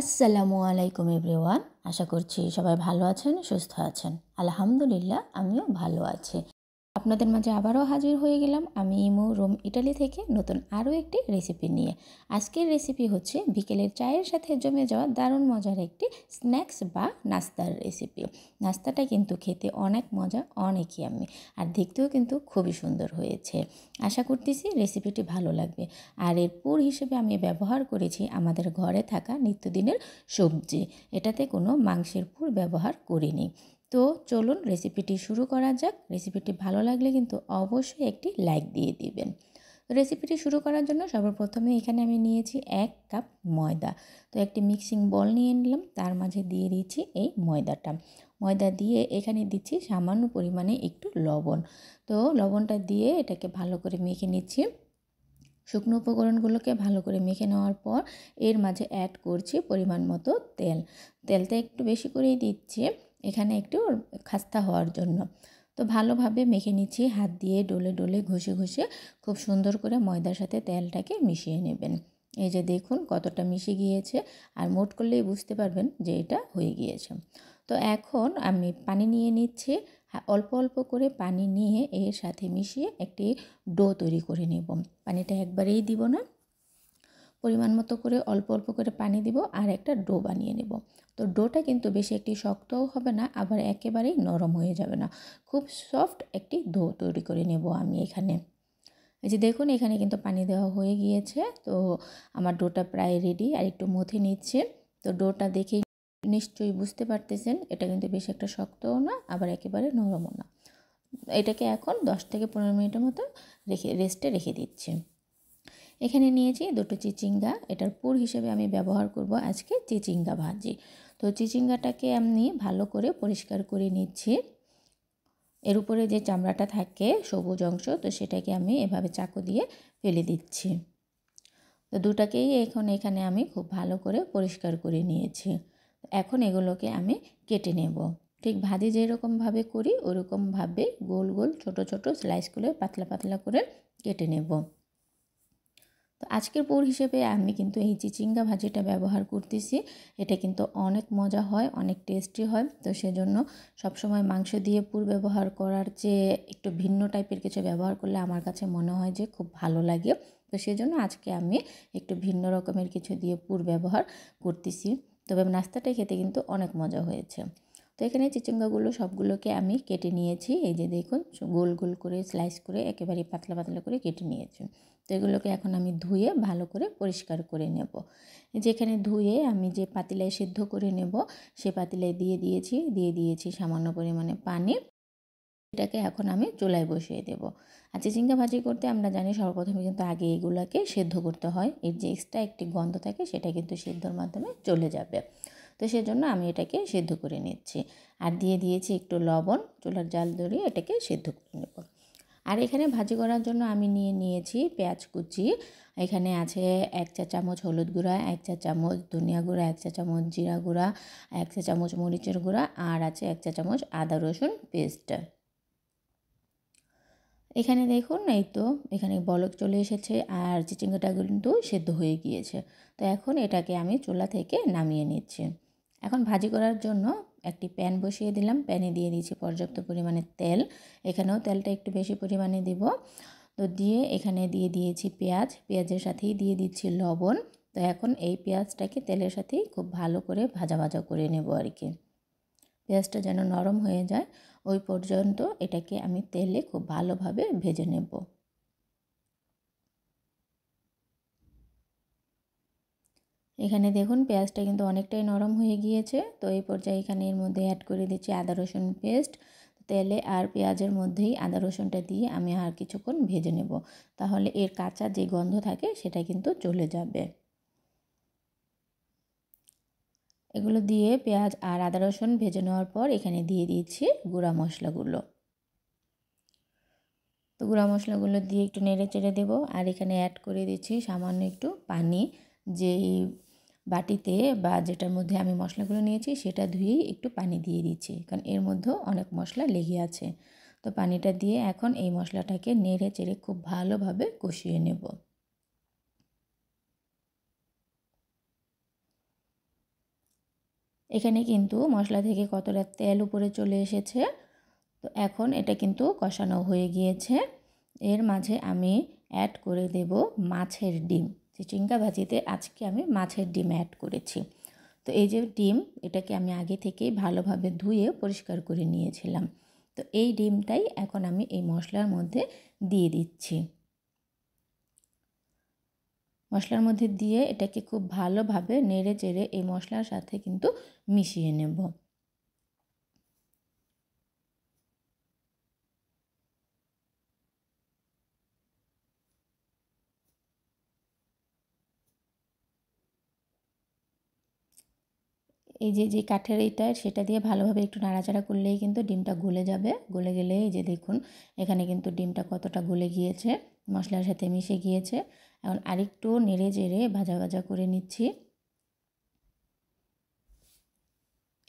আসসালামু আলাইকুম এভরিওয়ান আশা করছি সবাই ভালো আছেন সুস্থ আছেন আলহামদুলিল্লাহ আমিও ভালো আছি আপনাদের মাঝে আবারও হাজির হয়ে গেলাম আমি ইমো রোম ইটালি থেকে নতুন আরও একটি রেসিপি নিয়ে আজকের রেসিপি হচ্ছে বিকেলের চায়ের সাথে জমে যাওয়া দারুণ মজার একটি স্ন্যাক্স বা নাস্তার রেসিপি নাস্তাটা কিন্তু খেতে অনেক মজা অনেকই আমি আর দেখতেও কিন্তু খুবই সুন্দর হয়েছে আশা করতেছি রেসিপিটি ভালো লাগবে আর এর পুর হিসেবে আমি ব্যবহার করেছি আমাদের ঘরে থাকা নিত্যদিনের সবজি এটাতে কোনো মাংসের পুর ব্যবহার করিনি তো চলুন রেসিপিটি শুরু করা যাক রেসিপিটি ভালো লাগলে কিন্তু অবশ্যই একটি লাইক দিয়ে দিবেন রেসিপিটি শুরু করার জন্য সর্বপ্রথমে এখানে আমি নিয়েছি এক কাপ ময়দা তো একটি মিক্সিং বল নিয়ে নিলাম তার মাঝে দিয়ে দিয়েছি এই ময়দাটা ময়দা দিয়ে এখানে দিচ্ছি সামান্য পরিমাণে একটু লবণ তো লবণটা দিয়ে এটাকে ভালো করে মেখে নিচ্ছি শুকনো উপকরণগুলোকে ভালো করে মেখে নেওয়ার পর এর মাঝে অ্যাড করছি পরিমাণ মতো তেল তেলটা একটু বেশি করেই দিচ্ছি এখানে একটু খাস্তা হওয়ার জন্য তো ভালোভাবে মেখে নিচ্ছি হাত দিয়ে ডলে ডলে ঘষে ঘষে খুব সুন্দর করে ময়দার সাথে তেলটাকে মিশিয়ে নেবেন এই যে দেখুন কতটা মিশে গিয়েছে আর মোট করলেই বুঝতে পারবেন যে এটা হয়ে গিয়েছে তো এখন আমি পানি নিয়ে নিচ্ছি অল্প অল্প করে পানি নিয়ে এর সাথে মিশিয়ে একটি ডো তৈরি করে নেব পানিটা একবারেই দিব না পরিমাণ মতো করে অল্প অল্প করে পানি দিব আর একটা ডো বানিয়ে নেব তো ডোটা কিন্তু বেশি একটি শক্তও হবে না আবার একেবারেই নরম হয়ে যাবে না খুব সফট একটি ডো তৈরি করে নেব আমি এখানে এই যে দেখুন এখানে কিন্তু পানি দেওয়া হয়ে গিয়েছে তো আমার ডোটা প্রায় রেডি আর একটু মথে নিচ্ছে তো ডোটা দেখেই নিশ্চয়ই বুঝতে পারতেছেন এটা কিন্তু বেশি একটা শক্তও না আবার একেবারে নরমও না এটাকে এখন দশ থেকে পনেরো মিনিটের মতো রেখে রেস্টে রেখে দিচ্ছি এখানে নিয়েছি দুটো চিচিঙ্গা এটার পুর হিসেবে আমি ব্যবহার করব আজকে চিচিঙ্গা ভাজি তো চিচিঙ্গাটাকে আমি ভালো করে পরিষ্কার করে নিচ্ছি এর উপরে যে চামড়াটা থাকে সবুজ অংশ তো সেটাকে আমি এভাবে চাকু দিয়ে ফেলে দিচ্ছি তো দুটাকেই এখন এখানে আমি খুব ভালো করে পরিষ্কার করে নিয়েছি এখন এগুলোকে আমি কেটে নেব ঠিক ভাজি যেরকমভাবে করি ওরকমভাবে গোল গোল ছোট ছোট স্লাইস করে পাতলা পাতলা করে কেটে নেব তো আজকের পর হিসেবে আমি কিন্তু এই চিচিঙ্গা ভাজিটা ব্যবহার করতেছি এটা কিন্তু অনেক মজা হয় অনেক টেস্টি হয় তো সেজন্য সবসময় মাংস দিয়ে পুর ব্যবহার করার চেয়ে একটু ভিন্ন টাইপের কিছু ব্যবহার করলে আমার কাছে মনে হয় যে খুব ভালো লাগে তো সেজন্য আজকে আমি একটু ভিন্ন রকমের কিছু দিয়ে পুর ব্যবহার করতেছি তবে নাস্তাটা খেতে কিন্তু অনেক মজা হয়েছে তো এখানে চিচিঙ্গাগুলো সবগুলোকে আমি কেটে নিয়েছি এই যে দেখুন গোল গোল করে স্লাইস করে একেবারে পাতলা পাতলা করে কেটে নিয়েছি তো এগুলোকে এখন আমি ধুয়ে ভালো করে পরিষ্কার করে নেব যেখানে ধুয়ে আমি যে পাতিলায় সিদ্ধ করে নেব সে পাতিলায় দিয়ে দিয়েছি দিয়ে দিয়েছি সামান্য পরিমাণে পানি এটাকে এখন আমি চুলায় বসিয়ে দেব আর চিচিঙ্গা ভাজি করতে আমরা জানি সর্বপ্রথমে কিন্তু আগে এগুলোকে সেদ্ধ করতে হয় এর যে এক্সট্রা একটি গন্ধ থাকে সেটা কিন্তু সেদ্ধর মাধ্যমে চলে যাবে তো সেজন্য আমি এটাকে সেদ্ধ করে নিচ্ছি আর দিয়ে দিয়েছি একটু লবণ চুলার জাল ধরিয়ে এটাকে সেদ্ধ করে নেব আর এখানে ভাজি করার জন্য আমি নিয়ে নিয়েছি পেঁয়াজ কুচি এখানে আছে এক চা চামচ হলুদ গুঁড়া এক চা চামচ ধনিয়া গুঁড়া এক চা চামচ জিরা গুঁড়া এক চা চামচ মরিচের গুঁড়া আর আছে এক চা চামচ আদা রসুন পেস্ট এখানে দেখুন এই তো এখানে বলক চলে এসেছে আর চিচিঙ্গাটা কিন্তু সেদ্ধ হয়ে গিয়েছে তো এখন এটাকে আমি চুলা থেকে নামিয়ে নিচ্ছি এখন ভাজি করার জন্য একটি প্যান বসিয়ে দিলাম প্যানে দিয়ে দিয়েছি পর্যাপ্ত পরিমাণে তেল এখানেও তেলটা একটু বেশি পরিমাণে দিব তো দিয়ে এখানে দিয়ে দিয়েছি পেঁয়াজ পেঁয়াজের সাথেই দিয়ে দিচ্ছি লবণ তো এখন এই পেঁয়াজটাকে তেলের সাথেই খুব ভালো করে ভাজা ভাজা করে নেব আর কি পেঁয়াজটা যেন নরম হয়ে যায় ওই পর্যন্ত এটাকে আমি তেলে খুব ভালোভাবে ভেজে নেবো এখানে দেখুন পেঁয়াজটা কিন্তু অনেকটাই নরম হয়ে গিয়েছে তো এই পর্যায়ে এখানে এর মধ্যে অ্যাড করে দিচ্ছি আদা রসুন পেস্ট তেলে আর পেঁয়াজের মধ্যেই আদা রসুনটা দিয়ে আমি আর কিছুক্ষণ ভেজে নেব তাহলে এর কাঁচা যে গন্ধ থাকে সেটা কিন্তু চলে যাবে এগুলো দিয়ে পেঁয়াজ আর আদা রসুন ভেজে নেওয়ার পর এখানে দিয়ে দিয়েছি গুঁড়া মশলাগুলো তো গুঁড়া মশলাগুলো দিয়ে একটু নেড়ে চেড়ে দেবো আর এখানে অ্যাড করে দিচ্ছি সামান্য একটু পানি যেই বাটিতে বা যেটার মধ্যে আমি মশলাগুলো নিয়েছি সেটা ধুয়েই একটু পানি দিয়ে দিচ্ছি কারণ এর মধ্যেও অনেক মশলা লেগে আছে তো পানিটা দিয়ে এখন এই মশলাটাকে নেড়ে চেড়ে খুব ভালোভাবে কষিয়ে নেব এখানে কিন্তু মশলা থেকে কতটা তেল উপরে চলে এসেছে তো এখন এটা কিন্তু কষানো হয়ে গিয়েছে এর মাঝে আমি অ্যাড করে দেব মাছের ডিম যে চিংড়া ভাজিতে আজকে আমি মাছের ডিম অ্যাড করেছি তো এই যে ডিম এটাকে আমি আগে থেকেই ভালোভাবে ধুয়ে পরিষ্কার করে নিয়েছিলাম তো এই ডিমটাই এখন আমি এই মশলার মধ্যে দিয়ে দিচ্ছি মশলার মধ্যে দিয়ে এটাকে খুব ভালোভাবে নেড়ে চেড়ে এই মশলার সাথে কিন্তু মিশিয়ে নেব এই যে যে কাঠের এইটা সেটা দিয়ে ভালোভাবে একটু নাড়াচাড়া করলেই কিন্তু ডিমটা গলে যাবে গলে গেলে এই যে দেখুন এখানে কিন্তু ডিমটা কতটা গলে গিয়েছে মশলার সাথে মিশে গিয়েছে এখন আরেকটু নেড়ে জেড়ে ভাজা ভাজা করে নিচ্ছি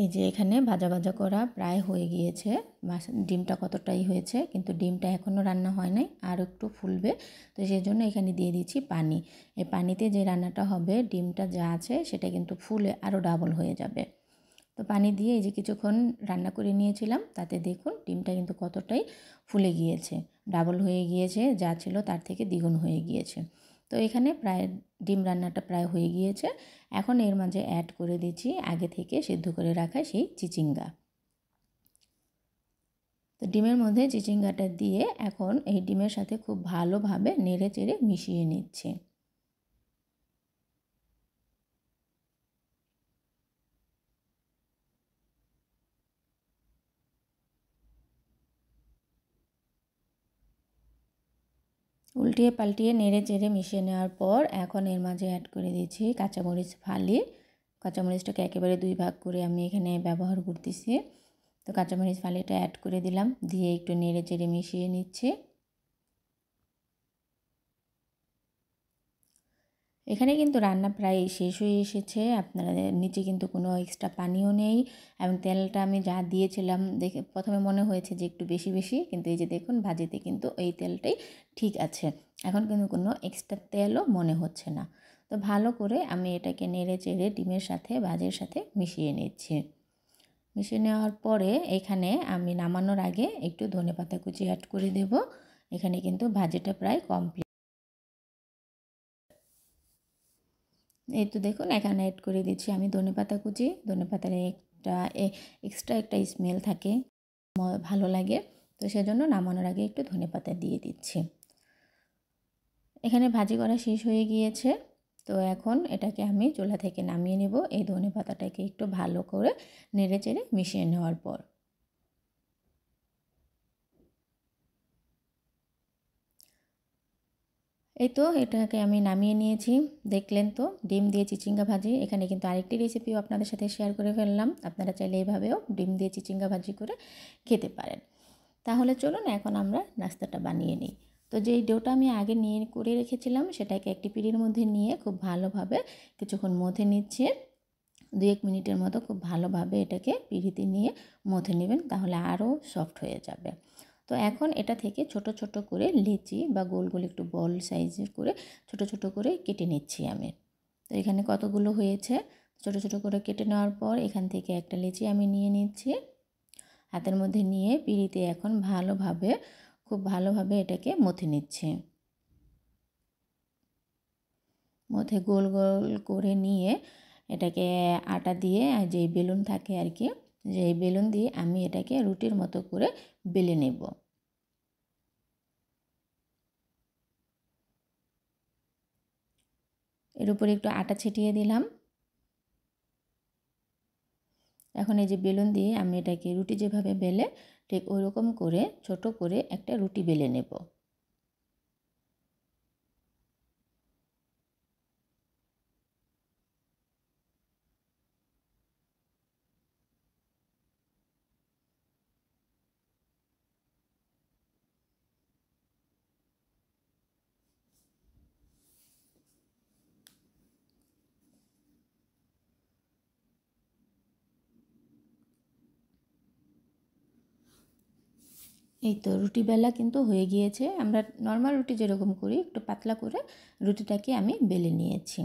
এই যে এখানে ভাজা ভাজা করা প্রায় হয়ে গিয়েছে ডিমটা কতটাই হয়েছে কিন্তু ডিমটা এখনও রান্না হয় নাই আর একটু ফুলবে তো সেই জন্য এখানে দিয়ে দিচ্ছি পানি এই পানিতে যে রান্নাটা হবে ডিমটা যা আছে সেটা কিন্তু ফুলে আরও ডাবল হয়ে যাবে তো পানি দিয়ে এই যে কিছুক্ষণ রান্না করে নিয়েছিলাম তাতে দেখুন ডিমটা কিন্তু কতটাই ফুলে গিয়েছে ডাবল হয়ে গিয়েছে যা ছিল তার থেকে দ্বিগুণ হয়ে গিয়েছে তো এখানে প্রায় ডিম রান্নাটা প্রায় হয়ে গিয়েছে এখন এর মাঝে অ্যাড করে দিচ্ছি আগে থেকে সিদ্ধ করে রাখা সেই চিচিঙ্গা তো ডিমের মধ্যে চিচিঙ্গাটা দিয়ে এখন এই ডিমের সাথে খুব ভালোভাবে নেড়ে চেড়ে মিশিয়ে নিচ্ছে উল্টিয়ে পাল্টিয়ে নেড়ে চেড়ে মিশিয়ে নেওয়ার পর এখন এর মাঝে অ্যাড করে দিয়েছি কাঁচামরিচ ফালি কাঁচামরিচটাকে একেবারে দুই ভাগ করে আমি এখানে ব্যবহার করতেছি তো কাঁচামরিচ ফালিটা অ্যাড করে দিলাম দিয়ে একটু নেড়ে চেড়ে মিশিয়ে নিচ্ছে এখানে কিন্তু রান্না প্রায় শেষ হয়ে এসেছে আপনারা নিচে কিন্তু কোনো এক্সট্রা পানিও নেই এবং তেলটা আমি যা দিয়েছিলাম দেখে প্রথমে মনে হয়েছে যে একটু বেশি বেশি কিন্তু এই যে দেখুন ভাজিতে কিন্তু এই তেলটাই ঠিক আছে এখন কিন্তু কোনো এক্সট্রা তেলও মনে হচ্ছে না তো ভালো করে আমি এটাকে নেড়ে চেড়ে ডিমের সাথে ভাজের সাথে মিশিয়ে নিচ্ছি মিশিয়ে নেওয়ার পরে এখানে আমি নামানোর আগে একটু ধনে পাতা কুচি অ্যাড করে দেব এখানে কিন্তু ভাজিটা প্রায় কমপ্লিট এই তো দেখুন এখানে অ্যাড করে দিচ্ছি আমি ধনে পাতা কুচি ধনে পাতার একটা এক্সট্রা একটা স্মেল থাকে ভালো লাগে তো সেজন্য নামানোর আগে একটু ধনে পাতা দিয়ে দিচ্ছি এখানে ভাজি করা শেষ হয়ে গিয়েছে তো এখন এটাকে আমি চুলা থেকে নামিয়ে নেব এই ধনে পাতাটাকে একটু ভালো করে নেড়ে চেড়ে মিশিয়ে নেওয়ার পর এই তো এটাকে আমি নামিয়ে নিয়েছি দেখলেন তো ডিম দিয়ে চিচিঙ্গা ভাজি এখানে কিন্তু আরেকটি রেসিপিও আপনাদের সাথে শেয়ার করে ফেললাম আপনারা চাইলে এইভাবেও ডিম দিয়ে চিচিঙ্গা ভাজি করে খেতে পারেন তাহলে চলুন এখন আমরা নাস্তাটা বানিয়ে নিই তো যেই ডোটা আমি আগে নিয়ে করে রেখেছিলাম সেটাকে একটি পিঁড়ির মধ্যে নিয়ে খুব ভালোভাবে কিছুক্ষণ মধ্যে নিচ্ছে দু এক মিনিটের মতো খুব ভালোভাবে এটাকে পিঁড়িতে নিয়ে মথে নেবেন তাহলে আরও সফট হয়ে যাবে তো এখন এটা থেকে ছোট ছোট করে লেচি বা গোল গোল একটু বল সাইজের করে ছোট ছোট করে কেটে নিচ্ছি আমি তো এখানে কতগুলো হয়েছে ছোট ছোট করে কেটে নেওয়ার পর এখান থেকে একটা লেচি আমি নিয়ে নিচ্ছি হাতের মধ্যে নিয়ে পিড়িতে এখন ভালোভাবে খুব ভালোভাবে এটাকে মথে নিচ্ছি মধ্যে গোল গোল করে নিয়ে এটাকে আটা দিয়ে যেই বেলুন থাকে আর কি যে বেলুন দিয়ে আমি এটাকে রুটির মতো করে বেলে নেব এর উপরে একটু আটা ছিটিয়ে দিলাম এখন এই যে বেলুন দিয়ে আমি এটাকে রুটি যেভাবে বেলে ঠিক ওই রকম করে ছোট করে একটা রুটি বেলে নেব এই তো রুটি বেলা কিন্তু হয়ে গিয়েছে আমরা নর্মাল রুটি যেরকম করি একটু পাতলা করে রুটিটাকে আমি বেলে নিয়েছি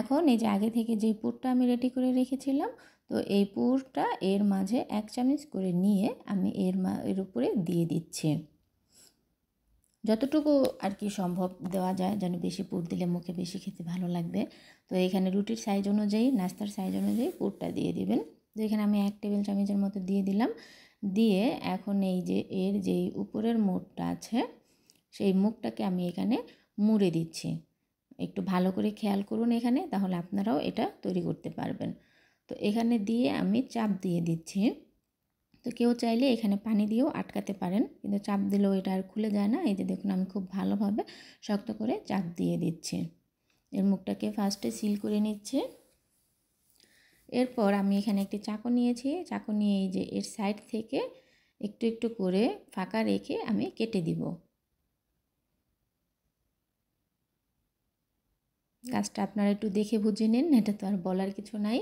এখন এই যে আগে থেকে যে পুরটা আমি রেডি করে রেখেছিলাম তো এই পুরটা এর মাঝে এক চামচ করে নিয়ে আমি এর মা এর উপরে দিয়ে দিচ্ছি যতটুকু আর কি সম্ভব দেওয়া যায় যেন বেশি পুর দিলে মুখে বেশি খেতে ভালো লাগবে তো এখানে রুটির সাইজ অনুযায়ী নাস্তার সাইজ অনুযায়ী পুরটা দিয়ে দিবেন তো এখানে আমি এক টেবিল চামচের মতো দিয়ে দিলাম দিয়ে এখন এই যে এর যেই উপরের মুখটা আছে সেই মুখটাকে আমি এখানে মুড়ে দিচ্ছি একটু ভালো করে খেয়াল করুন এখানে তাহলে আপনারাও এটা তৈরি করতে পারবেন তো এখানে দিয়ে আমি চাপ দিয়ে দিচ্ছি তো কেউ চাইলে এখানে পানি দিয়েও আটকাতে পারেন কিন্তু চাপ দিলেও এটা আর খুলে যায় না এই যে দেখুন আমি খুব ভালোভাবে শক্ত করে চাপ দিয়ে দিচ্ছি এর মুখটাকে ফার্স্টে সিল করে নিচ্ছে এরপর আমি এখানে একটি চাকু নিয়েছি চাকু নিয়ে এই যে এর সাইড থেকে একটু একটু করে ফাঁকা রেখে আমি কেটে দিব কাজটা আপনারা একটু দেখে বুঝে নিন এটা তো আর বলার কিছু নাই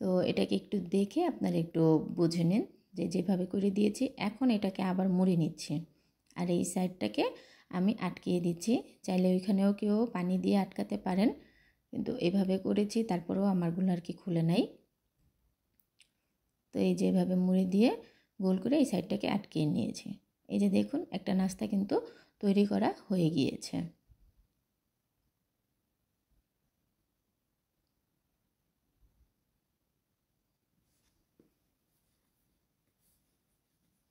তো এটাকে একটু দেখে আপনারা একটু বুঝে নিন যে যেভাবে করে দিয়েছি এখন এটাকে আবার মুড়ে নিচ্ছি আর এই সাইডটাকে আমি আটকিয়ে দিচ্ছি চাইলে ওইখানেও কেউ পানি দিয়ে আটকাতে পারেন কিন্তু এভাবে করেছি তারপরেও আমারগুলো আর কি খুলে নাই তো এই যেভাবে মুড়ি দিয়ে গোল করে এই সাইডটাকে আটকিয়ে নিয়েছি এই যে দেখুন একটা নাস্তা কিন্তু তৈরি করা হয়ে গিয়েছে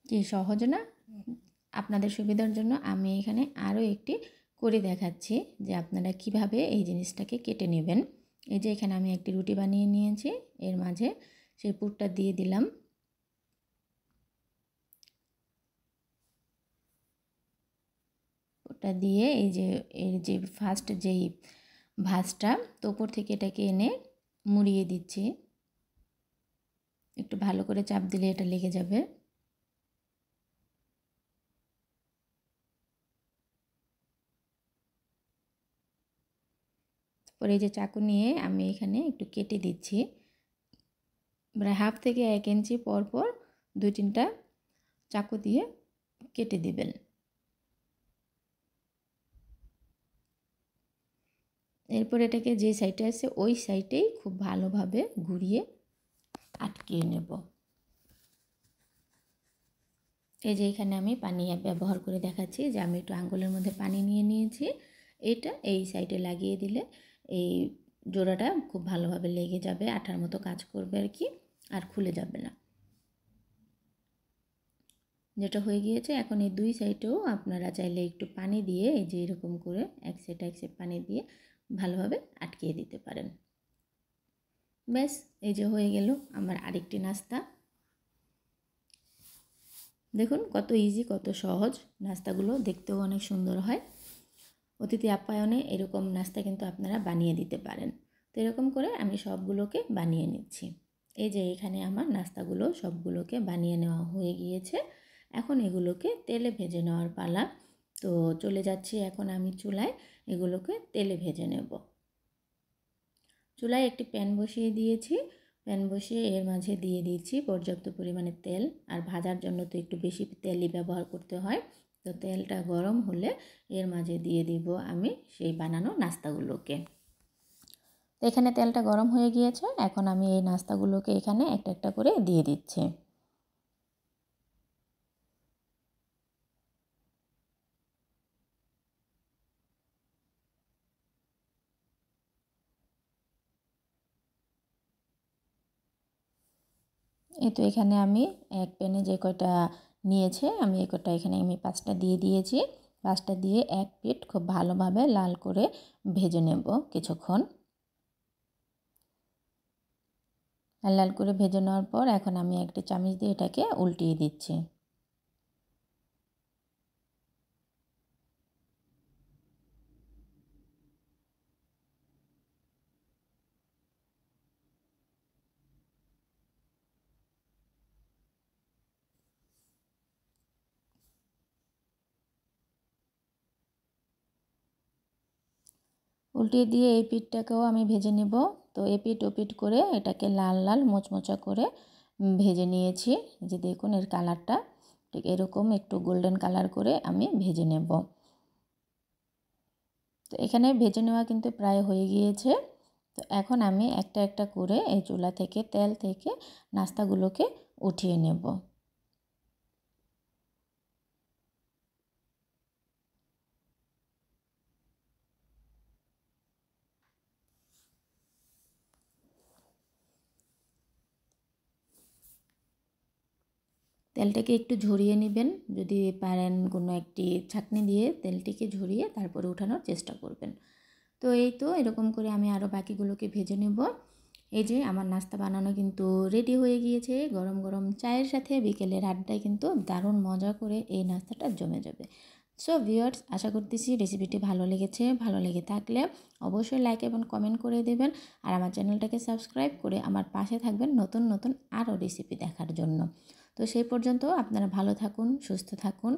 কি সহজ না আপনাদের সুবিধার জন্য আমি এখানে আরও একটি করে দেখাচ্ছি যে আপনারা কিভাবে এই জিনিসটাকে কেটে নেবেন এই যে এখানে আমি একটি রুটি বানিয়ে নিয়েছি এর মাঝে সেই পুরটা দিয়ে দিলাম ওটা দিয়ে এই যে এর যে ফার্স্ট যেই ভাজটা তো ওপর থেকে এটাকে এনে মুড়িয়ে দিচ্ছি একটু ভালো করে চাপ দিলে এটা লেগে যাবে তারপরে এই যে চাকু নিয়ে আমি এখানে একটু কেটে দিচ্ছি মানে হাফ থেকে এক ইঞ্চি পরপর দুই তিনটা চাকু দিয়ে কেটে দিবেন এরপর এটাকে যে সাইডে আছে ওই সাইডেই খুব ভালোভাবে ঘুরিয়ে আটকিয়ে নেব এই যে এখানে আমি পানি ব্যবহার করে দেখাচ্ছি যে আমি একটু আঙ্গুলের মধ্যে পানি নিয়ে নিয়েছি এটা এই সাইডে লাগিয়ে দিলে এই জোড়াটা খুব ভালোভাবে লেগে যাবে আঠার মতো কাজ করবে আর কি আর খুলে যাবে না যেটা হয়ে গিয়েছে এখন এই দুই সাইডেও আপনারা চাইলে একটু পানি দিয়ে এই যে এরকম করে এক সাইড এক সাইড পানি দিয়ে ভালোভাবে আটকিয়ে দিতে পারেন ব্যাস এই যে হয়ে গেল আমার আরেকটি নাস্তা দেখুন কত ইজি কত সহজ নাস্তাগুলো দেখতেও অনেক সুন্দর হয় অতিথি আপ্যায়নে এরকম নাস্তা কিন্তু আপনারা বানিয়ে দিতে পারেন তো এরকম করে আমি সবগুলোকে বানিয়ে নিচ্ছি এই যে এখানে আমার নাস্তাগুলো সবগুলোকে বানিয়ে নেওয়া হয়ে গিয়েছে এখন এগুলোকে তেলে ভেজে নেওয়ার পালা তো চলে যাচ্ছি এখন আমি চুলায় এগুলোকে তেলে ভেজে নেব চুলায় একটি প্যান বসিয়ে দিয়েছি প্যান বসিয়ে এর মাঝে দিয়ে দিচ্ছি পর্যাপ্ত পরিমাণে তেল আর ভাজার জন্য তো একটু বেশি তেলই ব্যবহার করতে হয় তো তেলটা গরম হলে এর মাঝে দিয়ে দিব আমি সেই বানানো নাস্তাগুলোকে এখানে তেলটা গরম হয়ে গিয়েছে এখন আমি এই নাস্তাগুলোকে এখানে একটা একটা করে দিয়ে দিচ্ছি এই তো এখানে আমি এক প্যানে যে কয়টা নিয়েছে আমি এই কটা এখানে আমি পাঁচটা দিয়ে দিয়েছি পাঁচটা দিয়ে এক পিঠ খুব ভালোভাবে লাল করে ভেজে নেব কিছুক্ষণ লাল লাল করে ভেজে নেওয়ার পর এখন আমি একটি চামচ দিয়ে এটাকে উল্টিয়ে দিচ্ছি উল্টিয়ে দিয়ে এই পিঠটাকেও আমি ভেজে নেব তো এপিট ওপিট করে এটাকে লাল লাল মোচমোচা করে ভেজে নিয়েছি যে দেখুন এর কালারটা ঠিক এরকম একটু গোল্ডেন কালার করে আমি ভেজে নেব তো এখানে ভেজে নেওয়া কিন্তু প্রায় হয়ে গিয়েছে তো এখন আমি একটা একটা করে এই চুলা থেকে তেল থেকে নাস্তাগুলোকে উঠিয়ে নেব তেলটাকে একটু ঝরিয়ে নেবেন যদি পারেন কোনো একটি ছাঁকনি দিয়ে তেলটিকে ঝরিয়ে তারপরে উঠানোর চেষ্টা করবেন তো এই তো এরকম করে আমি আরও বাকিগুলোকে ভেজে নেব এই যে আমার নাস্তা বানানো কিন্তু রেডি হয়ে গিয়েছে গরম গরম চায়ের সাথে বিকেলের আড্ডায় কিন্তু দারুণ মজা করে এই নাস্তাটা জমে যাবে সো ভিওর্স আশা করতেছি রেসিপিটি ভালো লেগেছে ভালো লেগে থাকলে অবশ্যই লাইক এবং কমেন্ট করে দেবেন আর আমার চ্যানেলটাকে সাবস্ক্রাইব করে আমার পাশে থাকবেন নতুন নতুন আরও রেসিপি দেখার জন্য তো সেই পর্যন্ত আপনারা ভালো থাকুন সুস্থ থাকুন